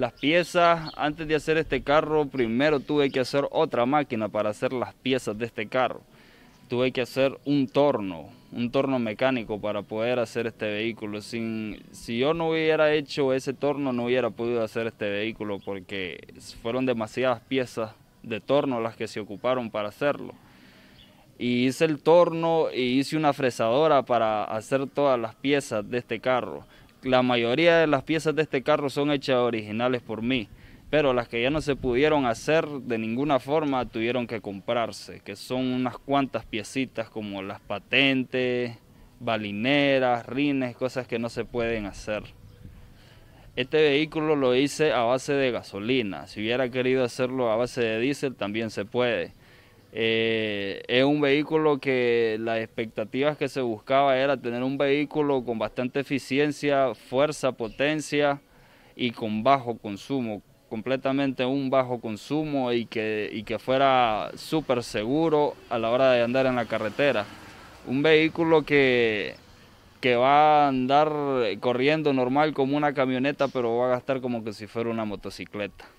las piezas. Antes de hacer este carro, primero tuve que hacer otra máquina para hacer las piezas de este carro. Tuve que hacer un torno, un torno mecánico para poder hacer este vehículo. Sin, si yo no hubiera hecho ese torno, no hubiera podido hacer este vehículo porque fueron demasiadas piezas de torno las que se ocuparon para hacerlo. Y hice el torno y e hice una fresadora para hacer todas las piezas de este carro. La mayoría de las piezas de este carro son hechas originales por mí, pero las que ya no se pudieron hacer de ninguna forma tuvieron que comprarse, que son unas cuantas piecitas como las patentes, balineras, rines, cosas que no se pueden hacer. Este vehículo lo hice a base de gasolina. Si hubiera querido hacerlo a base de diésel, también se puede. Eh, es un vehículo que las expectativas que se buscaba era tener un vehículo con bastante eficiencia, fuerza, potencia y con bajo consumo, completamente un bajo consumo y que, que fuera súper seguro a la hora de andar en la carretera. Un vehículo que, que va a andar corriendo normal como una camioneta, pero va a gastar como que si fuera una motocicleta.